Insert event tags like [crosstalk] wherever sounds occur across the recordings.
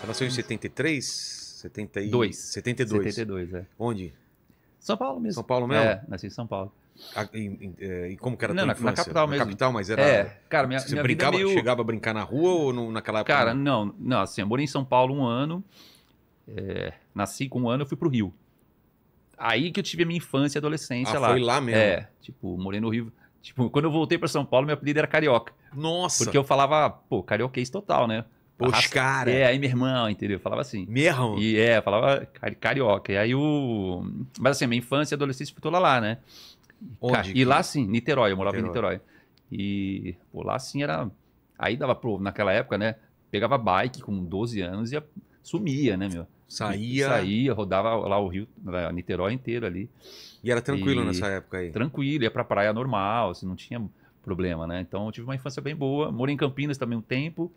Ela nasceu em 73? 72. 72. 72, é. Onde? São Paulo mesmo. São Paulo mesmo? É, nasci em São Paulo. e, e, é, e, como que era não, na, na, capital na mesmo. capital, mas era. É, cara, minha, você minha brincava, meio... chegava a brincar na rua ou no, naquela época? Cara, não, não, assim, eu morei em São Paulo um ano. É, nasci com um ano, eu fui pro Rio. Aí que eu tive a minha infância e adolescência ah, lá. Foi lá mesmo. É, tipo, morei no Rio. Tipo, quando eu voltei para São Paulo, meu apelido era carioca. Nossa! Porque eu falava, pô, carioquês total, né? Os caras. É, aí meu irmão, entendeu? Falava assim. Mesmo? E é, falava carioca. E aí o. Mas assim, minha infância e adolescência foi toda lá, né? Onde, e lá é? sim, Niterói, eu morava Niterói. em Niterói. E pô, lá sim era. Aí dava pro. Naquela época, né? Pegava bike com 12 anos e sumia, né, meu? Saía. Saía, rodava lá o Rio, né, Niterói inteiro ali. E era tranquilo e... nessa época aí? Tranquilo, ia pra praia normal, assim, não tinha problema, né? Então eu tive uma infância bem boa. Morei em Campinas também um tempo.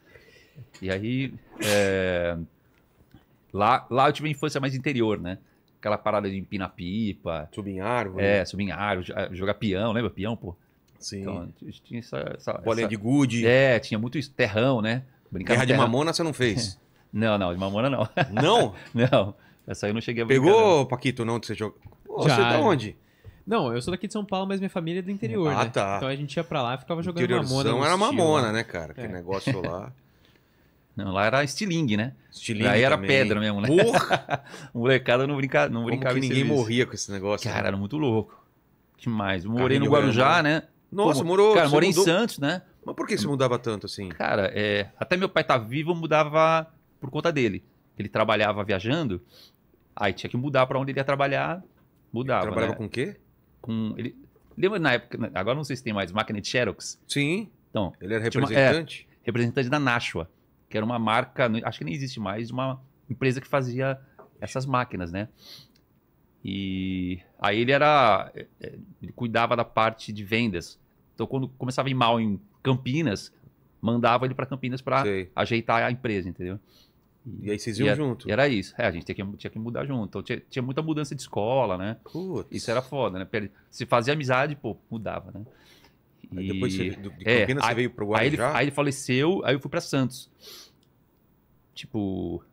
E aí, é, lá, lá eu tive uma infância mais interior, né? Aquela parada de empinar pipa. Subir em árvore. É, subir em árvore, é, jogar peão, lembra? Peão, pô. Sim. Então, tinha essa... essa Bolinha essa... de gude. É, tinha muito isso, terrão, né? Brincar Guerra de mamona você não fez? [laughs] não, não, de mamona não. [laughs] Não? [laughs] não. Essa aí eu não cheguei a brincar. Pegou, não. Paquito, não, que você jogou? Já, você tá onde? Não, eu sou daqui de São Paulo, mas minha família é do interior, ah, né? tá. Então a gente ia pra lá e ficava jogando mamona. Interiorzão era mamona, né, cara? É. Que negócio lá. Não, lá era estilingue, né? Estilingue Aí era também. pedra mesmo, né? Porra! [laughs] Molecada não, brinca, não Como brincava que ninguém morria com esse negócio. Cara, né? era muito louco. Demais. Morei Caminho no Guarujá, né? né? Nossa, Pô, morou. Cara, morei mudou... em Santos, né? Mas por que você mudava tanto assim? Cara, é... até meu pai tá vivo, eu mudava por conta dele. Ele trabalhava viajando, aí tinha que mudar para onde ele ia trabalhar, mudava. Ele trabalhava né? com o quê? Com ele Lembra na época, agora não sei se tem mais máquina de Xerox? Sim. Então, ele era representante? Uma... É, representante da Nashua que era uma marca, acho que nem existe mais, uma empresa que fazia essas máquinas, né? E aí ele era, é, é, ele cuidava da parte de vendas. Então quando começava a ir mal em Campinas, mandava ele para Campinas para ajeitar a empresa, entendeu? E aí vocês iam e junto. E era isso. É, a gente tinha que, tinha que mudar junto. Então tinha, tinha muita mudança de escola, né? Putz. Isso era foda, né? Se fazia amizade, pô, mudava, né? E... Aí depois você, de é, Campinas é, você aí, veio pro Guarujá? Aí ele, aí ele faleceu, aí eu fui para Santos tipo,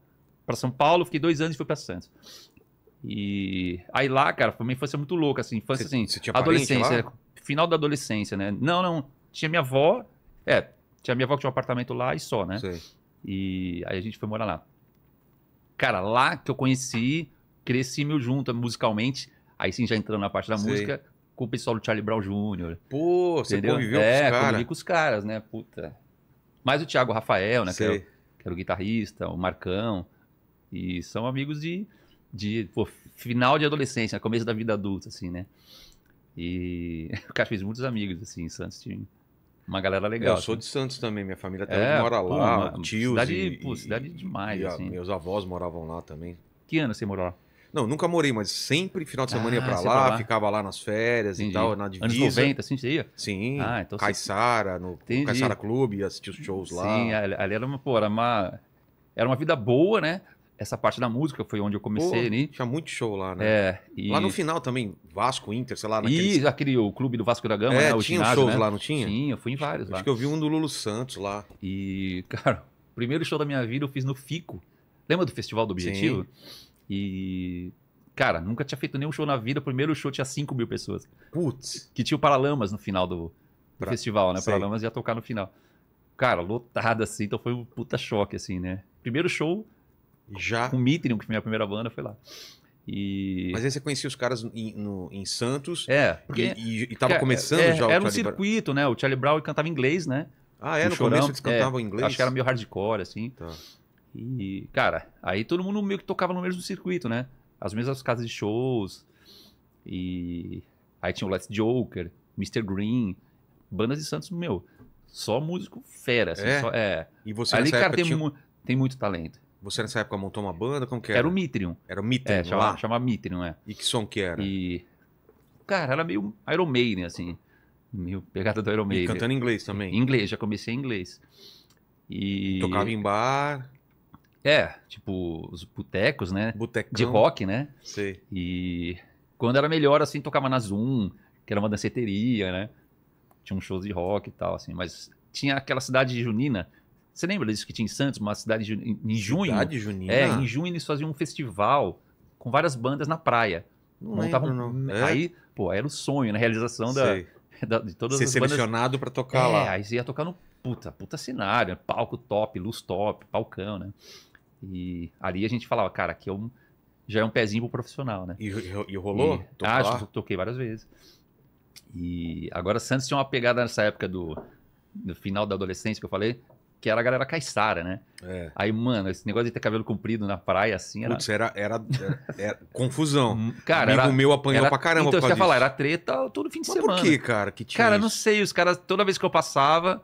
para São Paulo, fiquei dois anos e fui para Santos. E aí lá, cara, foi uma infância muito louca, assim, infância cê, assim, cê adolescência, né, final da adolescência, né? Não, não, tinha minha avó, é, tinha minha avó que tinha um apartamento lá e só, né? Sei. E aí a gente foi morar lá. Cara, lá que eu conheci, cresci meu junto musicalmente, aí sim já entrando na parte da Sei. música, com o pessoal do Charlie Brown Jr. Pô, você conviveu é, com os caras. É, convivi com os caras, né? Puta. Mas o Thiago Rafael, né? É Sei. Que era o guitarrista, o Marcão, e são amigos de, de pô, final de adolescência, começo da vida adulta, assim, né? E [laughs] o cara fez muitos amigos, assim, em Santos tinha uma galera legal. Eu assim. sou de Santos também, minha família até é, mora lá, pô, tios. Cidade, e, pô, cidade demais, e, assim. Meus avós moravam lá também. Que ano você morou lá? Não, nunca morei, mas sempre final de semana ah, ia pra lá, pra lá, ficava lá nas férias Entendi. e tal, na divisa. Anos 90, assim, você ia? Sim. Ah, então Caissara, no Entendi. Caissara Clube, assistia os shows lá. Sim, ali era uma, pô, era uma, era uma vida boa, né? Essa parte da música foi onde eu comecei pô, ali. Tinha muito show lá, né? É, e... Lá no final também, Vasco, Inter, sei lá. Naqueles... E aquele o clube do Vasco da Gama, é, né? O tinha ginásio, shows né? lá, não tinha? Tinha, eu fui em vários acho, lá. Acho que eu vi um do Lulu Santos lá. E, [laughs] cara, o primeiro show da minha vida eu fiz no Fico. Lembra do Festival do Objetivo? Sim. E cara, nunca tinha feito nenhum show na vida. O primeiro show tinha 5 mil pessoas. Putz. Que tinha o Paralamas no final do, do pra... festival, né? O Paralamas ia tocar no final. Cara, lotado assim, então foi um puta choque, assim, né? Primeiro show. Já. Com o Mitrium, que foi minha primeira banda, foi lá. E... Mas aí você conhecia os caras em, no, em Santos. É. Porque, e, é e, e tava é, começando é, já o Era Charlie um circuito, né? O Charlie Brown cantava inglês, né? Ah, é? No, no começo eles é. cantavam é, inglês? Acho que era meio hardcore, assim. Tá. E, cara, aí todo mundo meio que tocava no mesmo circuito, né? As mesmas casas de shows. E aí tinha o Let's Joker, Mr. Green, bandas de Santos, meu, só músico fera, assim, é? Só, é. E você Ali, cara, tem, tinha... tem muito talento. Você nessa época montou uma banda, como que era? Era o Mitrium. Era o Mitrium, é, chamava, lá? Mitrium, é. E que som que era? E... Cara, era meio Iron Maiden, assim. Meio pegada do Iron Maiden. E cantando em inglês também. Em inglês, já comecei em inglês. E... Tocava em bar. É, tipo, os botecos, né? Botecão. De rock, né? Sim. E quando era melhor, assim, tocava na Zoom, que era uma danceteria, né? Tinha um show de rock e tal, assim. Mas tinha aquela cidade de junina. Você lembra disso que tinha em Santos? Uma cidade em, em junho. Cidade junina? É, em junho eles faziam um festival com várias bandas na praia. Não montavam. Lembro, não. É? Aí, pô, era o sonho, na né? realização da, [laughs] da, de todas Ser as bandas. Ser selecionado pra tocar é, lá. É, aí você ia tocar no puta, puta cenário, palco top, luz top, palcão, né? E ali a gente falava, cara, aqui é um, já é um pezinho pro profissional, né? E, e rolou? E, ah, acho que toquei várias vezes. E agora Santos tinha uma pegada nessa época do, do final da adolescência que eu falei, que era a galera caiçara, né? É. Aí, mano, esse negócio de ter cabelo comprido na praia, assim, era... Putz, era, era, era, é, era é, confusão. Hum, cara, Amigo era, meu apanhou era, pra caramba Então, você ia falar, era treta todo fim de Mas semana. por que, cara? Que tinha cara, isso? não sei, os caras, toda vez que eu passava,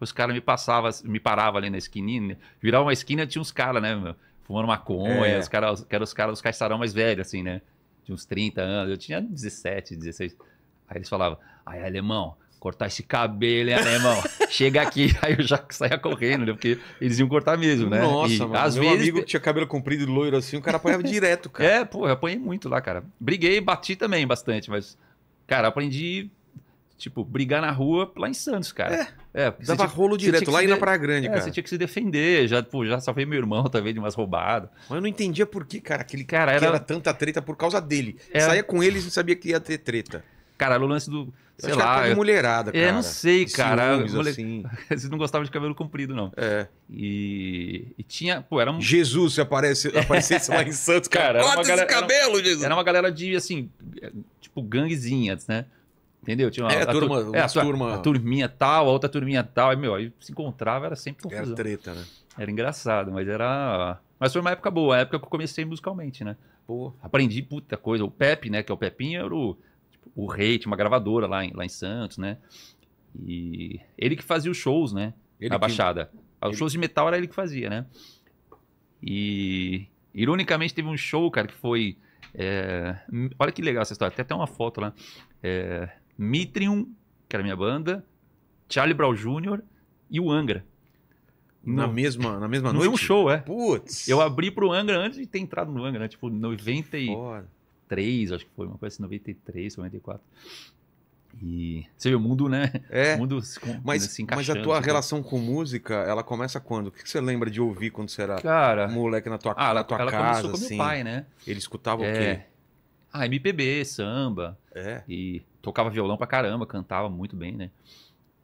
os caras me passavam, me paravam ali na esquininha, né? virava uma esquina tinha uns caras, né, meu, fumando maconha, é. os caras, que eram os caras, os caixarão mais velhos, assim, né, de uns 30 anos, eu tinha 17, 16, aí eles falavam, aí alemão, cortar esse cabelo, hein, alemão? Chega aqui. [laughs] Aí eu já saía correndo, né? Porque eles iam cortar mesmo, né? Nossa, e, mano. Às meu vezes... amigo tinha cabelo comprido e loiro assim, o cara apanhava direto, cara. É, pô, eu apanhei muito lá, cara. Briguei, bati também bastante, mas, cara, aprendi, tipo, brigar na rua lá em Santos, cara. É. É, dava rolo direto lá e na Praia Grande, é, cara. Você tinha que se defender, já, pô, já salvei meu irmão também de umas roubadas. Mas eu não entendia por que, cara, aquele cara era... era tanta treta por causa dele. Era... Saía com eles e não sabia que ia ter treta. Cara, o lance do. Sei lá. Era mulherada, é, cara. É, não sei, cara. Ciúmes, mole... assim. Eles [laughs] não gostavam de cabelo comprido, não. É. E, e tinha. Pô, era um. Jesus, se aparece, [laughs] é. aparecesse lá em Santos, cara. cara esse galera, cabelo, era, Jesus. Era uma galera de, assim, é, tipo, ganguezinhas, né? Entendeu? Tinha uma, é, a, turma, é, a, turma... a, turminha tal, a outra turminha tal. E, meu, aí se encontrava, era sempre confusão. Era treta, né? Era engraçado, mas era. Mas foi uma época boa, a época que eu comecei musicalmente, né? Pô, aprendi puta coisa. O Pepe, né? Que é o Pepinho, era o, tipo, o rei, tinha uma gravadora lá em, lá em Santos, né? E ele que fazia os shows, né? Ele na que... Baixada. Os ele... shows de metal era ele que fazia, né? E ironicamente teve um show, cara, que foi. É... Hum, olha que legal essa história. Tem até uma foto lá. É... Mitrium, que era minha banda, Charlie Brown Jr. e o Angra. Na mesma, na mesma no é noite? No mesmo show, é. Putz. Eu abri pro Angra antes de ter entrado no Angra, né? Tipo, 93, acho que foi uma coisa assim, 93, 94. E você vê o mundo, né? É. O mundo se, mas, se Mas a tua assim. relação com música, ela começa quando? O que você lembra de ouvir quando você era Cara, moleque na tua, ah, na tua ela, casa? Ela começou com assim, meu pai, né? Ele escutava é. o quê? Ah, MPB, samba. É. E tocava violão pra caramba, cantava muito bem, né?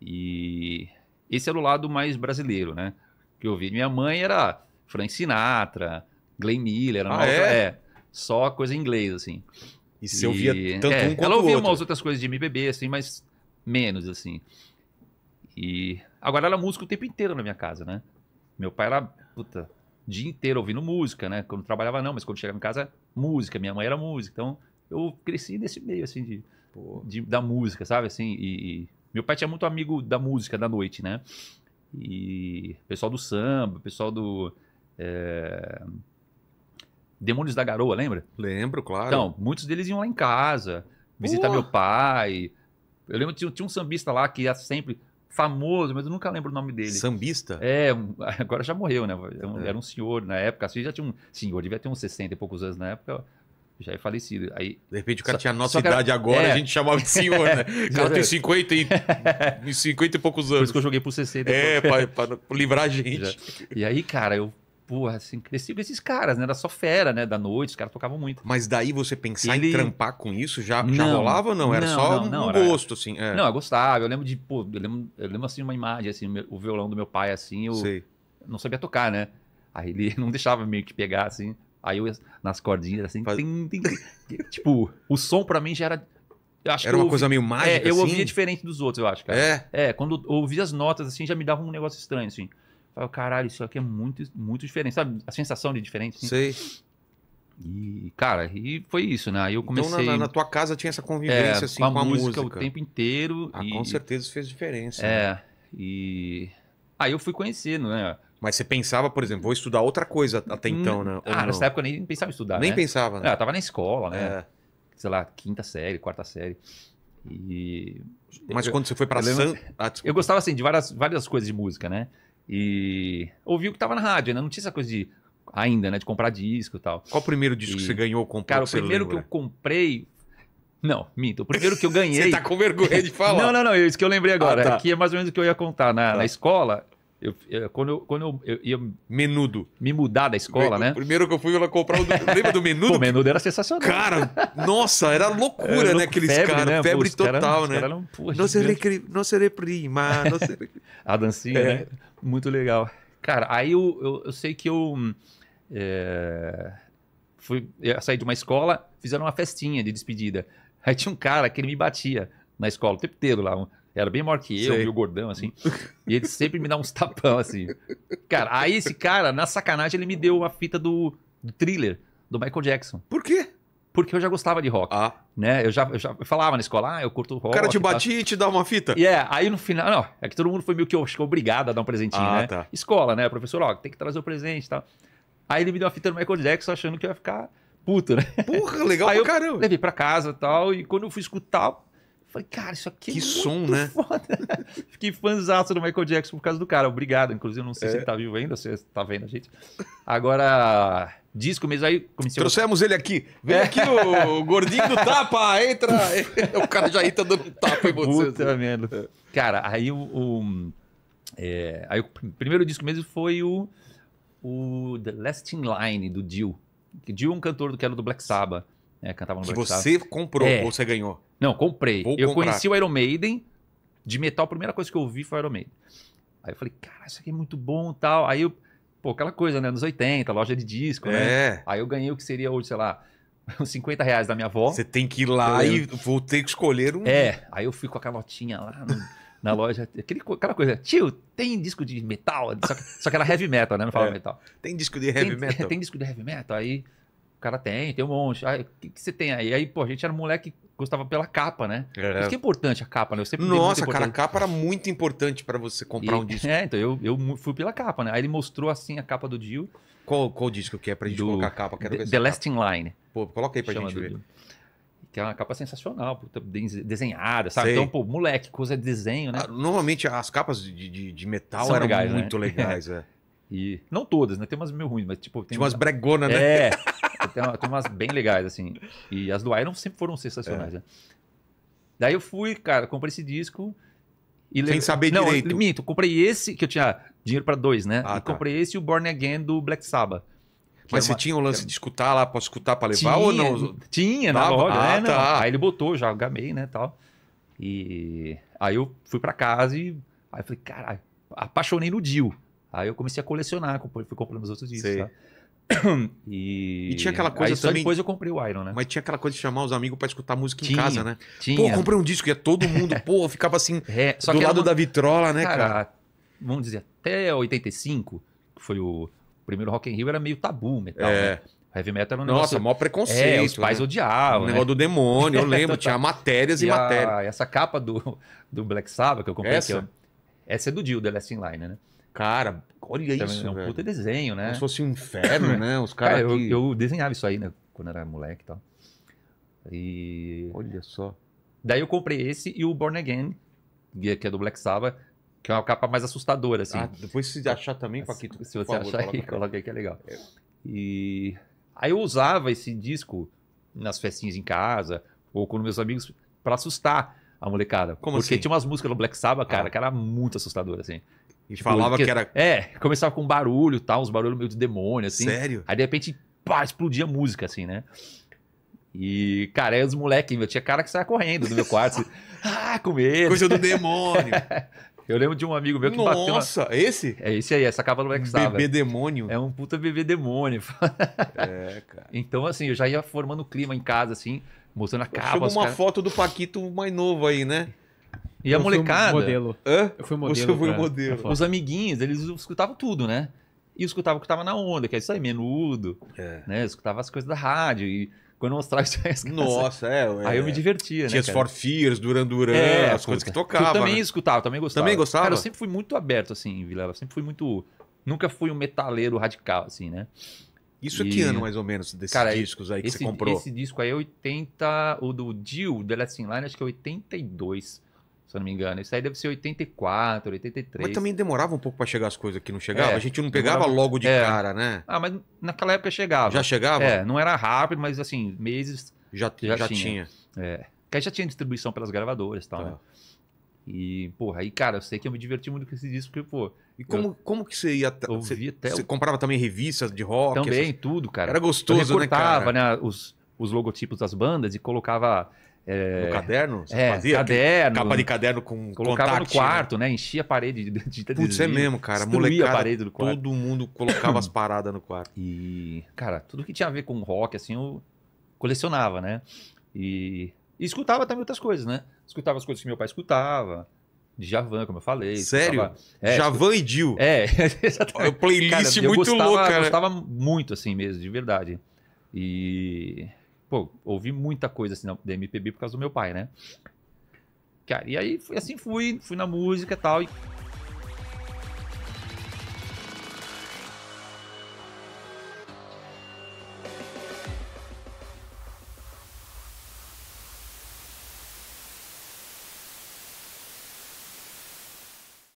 E esse era o lado mais brasileiro, né? Que eu vi. Minha mãe era Frank Sinatra, Glenn Miller, ah, é? é? só coisa em inglês, assim. E se ouvia tanto é, um quanto Ela ouvia outro. umas outras coisas de MPB, assim, mas menos, assim. E agora ela é música o tempo inteiro na minha casa, né? Meu pai era, puta, dia inteiro ouvindo música, né? Quando trabalhava não, mas quando chegava em casa, música. Minha mãe era música. Então, eu cresci nesse meio, assim, de Tipo, de, da música, sabe? Assim, e, e, meu pai tinha muito amigo da música da noite, né? E pessoal do samba, pessoal do. É... Demônios da Garoa, lembra? Lembro, claro. Então, muitos deles iam lá em casa, visitar meu pai. Eu lembro que tinha, um sambista lá que ia sempre famoso, mas eu nunca lembro o nome dele. Sambista? É, [laughs] agora já morreu, né? Era um, é. era um senhor na época, assim, já tinha um senhor, devia ter uns 60 e poucos anos na época, já é falecido. Aí, de repente o cara só, tinha a nossa idade agora, é. a gente chamava de senhor, né? [laughs] É, o cara tem 50 e, 50 e poucos anos. Por isso que eu joguei pro 60. É, pra, pra, livrar a gente. Já. E aí, cara, eu, porra, assim, cresci com esses caras, né? Era só fera, né? Da noite, os caras tocavam muito. Mas daí você pensar Ele... em trampar com isso, já, não, já rolava ou não? Era não, só não, não um era... gosto, assim. É. Não, eu gostava. Eu lembro de, pô, eu lembro, eu lembro assim, uma imagem, assim, o violão do meu pai, assim, eu Sei. não sabia tocar, né? Aí ele [laughs] não deixava meio que pegar, assim. Aí eu nas cordinhas assim, Faz... tim, tim, tim. tipo, o som para mim já era Acho era uma ouvi... coisa meio mágica. É, eu ouvia assim? diferente dos outros, eu acho, cara. É. É, quando eu ouvia as notas assim, já me dava um negócio estranho, assim. Falei, caralho, isso aqui é muito, muito diferente. Sabe, a sensação de diferente? Assim. Sei. E, cara, e foi isso, né? Aí eu então, comecei. Então, na, na tua casa tinha essa convivência, é, assim, com a, com a música, música, o tempo inteiro. Ah, e... com certeza fez diferença. É. Né? E. Aí eu fui conhecendo, né? Mas você pensava, por exemplo, vou estudar outra coisa até hum, então, né? Ou ah, não? nessa época eu nem pensava em estudar. Nem né? pensava, né? É, eu tava na escola, né? É. Sei lá, quinta série, quarta série. E. Mas eu, quando você foi pra eu, Ah, eu gostava assim de várias, várias coisas de música, né? E ouvi o que tava na rádio, ainda né? Não tinha essa coisa de. Ainda, né? De comprar disco e tal. Qual o primeiro disco e... que você ganhou? Comprou, Cara, o primeiro lembra? que eu comprei não, minto. O primeiro que eu [laughs] ganhei. Você tá com vergonha de falar. não, não, não. É isso que eu lembrei agora. Ah, tá. Aqui é, é mais ou menos o que eu ia contar. Na, tá. na escola, eu, eu, quando eu, quando eu, eu, ia menudo. me mudar da escola, menudo. né? Primeiro que eu fui lá comprar o. Do... Lembra do menudo? O menudo era sensacional. Cara, nossa, era loucura, era né? Aqueles caras, né? febre Pô, total, cara, né? não, porra, não, se reprima. [laughs] A dancinha, é. né? Muito legal. Cara, aí eu, eu, sei que eu. É... Fui, eu saí de uma escola, fizeram uma festinha de despedida. Aí tinha um cara que ele me batia na escola o tempo inteiro lá. Um era bem maior que eu, Sei. meio gordão, assim. E ele sempre me dá uns tapão, assim. Cara, aí esse cara, na sacanagem, ele me deu a fita do, do thriller, do Michael Jackson. Por quê? porque eu já gostava de rock. Ah. Né? Eu já, eu já falava na escola, ah, eu curto rock. O cara te batia e te dá uma fita. E yeah, é, aí no final, não, é que todo mundo foi meio que, obrigado a dar um presentinho, ah, né? Tá. Escola, né? Professor, ó, tem que trazer o presente e tal. Aí ele me deu uma fita do Michael Jackson achando que eu ia ficar puto, né? Porra, legal aí pra eu caramba. Levei pra casa e tal, e quando eu fui escutar, Falei, cara, isso aqui é que é som, né? foda. [laughs] Fiquei fãzaço do Michael Jackson por causa do cara. Obrigado. Inclusive, não sei é. se ele tá vivo ainda, se tá vendo a gente. Agora, disco mesmo aí. Comecei Trouxemos a... ele aqui. Vem é. aqui o gordinho do tapa, entra. [laughs] o cara já entra dando tapa em você. Puta vendo né? merda. É. Cara, aí o... o é, aí o primeiro disco mesmo foi o, o The Last In Line, do Dio. Dio é um cantor do que era do Black Sabbath. É, cantava no que Black você Sabbath. comprou, é, você ganhou. Não, comprei. Vou eu comprar. conheci o Iron Maiden de metal, a primeira coisa que eu ouvi foi o Iron Maiden. Aí eu falei, cara, isso aqui é muito bom tal. Aí eu, pô, aquela coisa, né? Nos 80, loja de disco, né? é. né? Aí eu ganhei o que seria hoje, sei lá, [laughs] uns 50 reais da minha avó. Você tem que ir lá eu... e vou ter que escolher um. É, aí eu fui com a calotinha lá no, [laughs] na loja. Aquele, aquela coisa, tio, tem disco de metal? Só que, só que era heavy metal, né? Não falava é. metal. Tem disco de heavy tem, metal? [laughs] Tem disco de heavy metal? Aí o cara tem, tem um monte. o que, que você tem aí? Aí, pô, a gente era moleque gostava pela capa, né? É. Isso que é importante a capa, né? Eu sempre Nossa, cara, a capa era muito importante para você comprar e, um disco. É, então eu, eu fui pela capa, né? Aí ele mostrou assim a capa do Dio. Qual, qual disco que é pra gente do, colocar a capa? Quero The, ver The Last in Line. Pô, coloca aí pra Chama gente ver. Dio. Que é uma capa sensacional, desenhada, sabe? Sei. Então, pô, moleque, coisa de desenho, né? Ah, normalmente as capas de, de, de metal São eram legais, né? muito né? legais, [laughs] é. E não todas, né? Tem umas meio ruins, mas tipo. Tem Tinha umas bregonas né? É. [laughs] Tem, uma, tem umas bem legais, assim. E as do Iron sempre foram sensacionais, é. né? Daí eu fui, cara, comprei esse disco. E Sem le... saber não, direito. Não, comprei esse, que eu tinha dinheiro para dois, né? Ah, e tá. comprei esse e o Born Again do Black Sabbath. Mas é você uma... tinha o um lance é de escutar lá, posso escutar para levar tinha, ou não? Tinha, na loja, ah, é, né? Tá. Aí ele botou, já gamei, né, tal. E aí eu fui para casa e aí eu falei, cara, apaixonei no Dio. Aí eu comecei a colecionar, fui comprando os outros discos, tá? [coughs] E... e, tinha aquela coisa aí, também. depois eu comprei o Iron, né? Mas tinha aquela coisa de chamar os amigos para escutar música tinha, em casa, né? Tinha. Pô, comprei um disco e todo mundo, [laughs] pô, ficava assim, é, do lado uma... da vitrola, né, cara, cara? Vamos dizer, até 85, que foi o primeiro Rock in Rio, era meio tabu metal. É. Né? Heavy metal era um negócio... Nossa, maior preconceito. É, os pais né? odiavam. O né? negócio né? do demônio, eu [laughs] lembro. tinha matérias e, e matérias. Essa capa do, do Black Sabbath que eu comprei. Essa? Eu... essa é do Dio, The Last In Line, né? Cara, olha Também isso. É um velho. puta desenho, né? Como se fosse um inferno, né? Os caras. Cara, aqui... eu, eu, desenhava isso aí, né? Quando era moleque e tal. E. Olha só. Daí eu comprei esse e o Born Again, que é, é do Black Sabbath, que é uma capa mais assustadora, assim. Ah, depois se achar também, assim, Paquito. Se você favor, achar aí, coloca aí que é legal. É. E. Aí eu usava esse disco nas festinhas em casa, ou com meus amigos, para assustar a molecada. Como porque assim? tinha umas músicas do Black Sabbath, cara, ah. que era muito assustadora, assim. E tipo, falava que, que era. É, começava com barulho tal, uns barulhos meio de demônio, assim. Sério? Aí de repente, pá, explodia a música, assim, né? E, cara, aí os moleques, meu, tinha cara que saia correndo do meu quarto. assim, [laughs] ah, com medo. Coisa do [laughs] demônio. Eu lembro de um amigo meu que Nossa, bateu. Nossa, uma... esse? É esse aí, essa capa do Black Sabbath. Bebê demônio. É um puta bebê demônio. [laughs] É, cara. Então, assim, eu já ia formando clima em casa, assim. Mostrando a capa. Chegou uma cara... foto do Paquito mais novo aí, né? E eu a molecada. Fui modelo. Hã? Eu fui modelo. Você foi o modelo. Os amiguinhos, eles escutavam tudo, né? E escutavam o que tava na onda, que é isso aí, menudo. É. Né? Eu escutava as coisas da rádio. E quando eu mostrava isso aí, [laughs] as Nossa, é, é. Aí eu é. me divertia, Tinha né? Tinha For Fears, Duran Duran, é, as coisas que tocavam. Eu também né? escutava, também gostava. Também gostava? Cara, eu sempre fui muito aberto, assim, Vilela. Eu sempre fui muito. Nunca fui um metaleiro radical, assim, né? Isso é e... que ano, mais ou menos, desses cara, discos aí que esse, você comprou? Esse disco aí é 80. O do Dio, The Last In Line, acho que é 82 se eu não me engano. Isso aí deve ser 84, 83. Mas também demorava um pouco para chegar as coisas que não chegavam. É, a gente não pegava demorava... logo de é. cara, né? Ah, mas naquela época chegava. Já chegava? É, não era rápido, mas assim, meses já, já, já tinha. tinha. É. Porque aí já tinha distribuição pelas gravadoras e tal, tá. né? E, porra, aí, cara, eu sei que eu me diverti muito com esse disco, porque, pô. E como, eu, como que você ia. Você, até você o... comprava também revistas de rock? Também, essas... tudo, cara. Era gostoso, eu né, cara? né? Os, os logotipos das bandas e colocava. É... No caderno? Você é, fazia? caderno. Capa de caderno com Colocava contact, no né? quarto, né? né? Enchia a parede de, de, de Putz, é mesmo, cara. Molecada, a parede do quarto. Todo mundo colocava as [clears throat] paradas no quarto. E, cara, tudo que tinha a ver com rock, assim, eu colecionava, né? E e escutava também outras coisas, né? Escutava as coisas que meu pai escutava. De Javan, como eu falei. Sério? Escutava, é, Javan escut... e Dil. É, [laughs] exatamente. Uma playlist cara, muito gostava, louca, Eu né? gostava muito, assim mesmo, de verdade. E, pô, ouvi muita coisa assim da MPB por causa do meu pai, né? Cara, e aí, assim fui, fui na música e tal. E...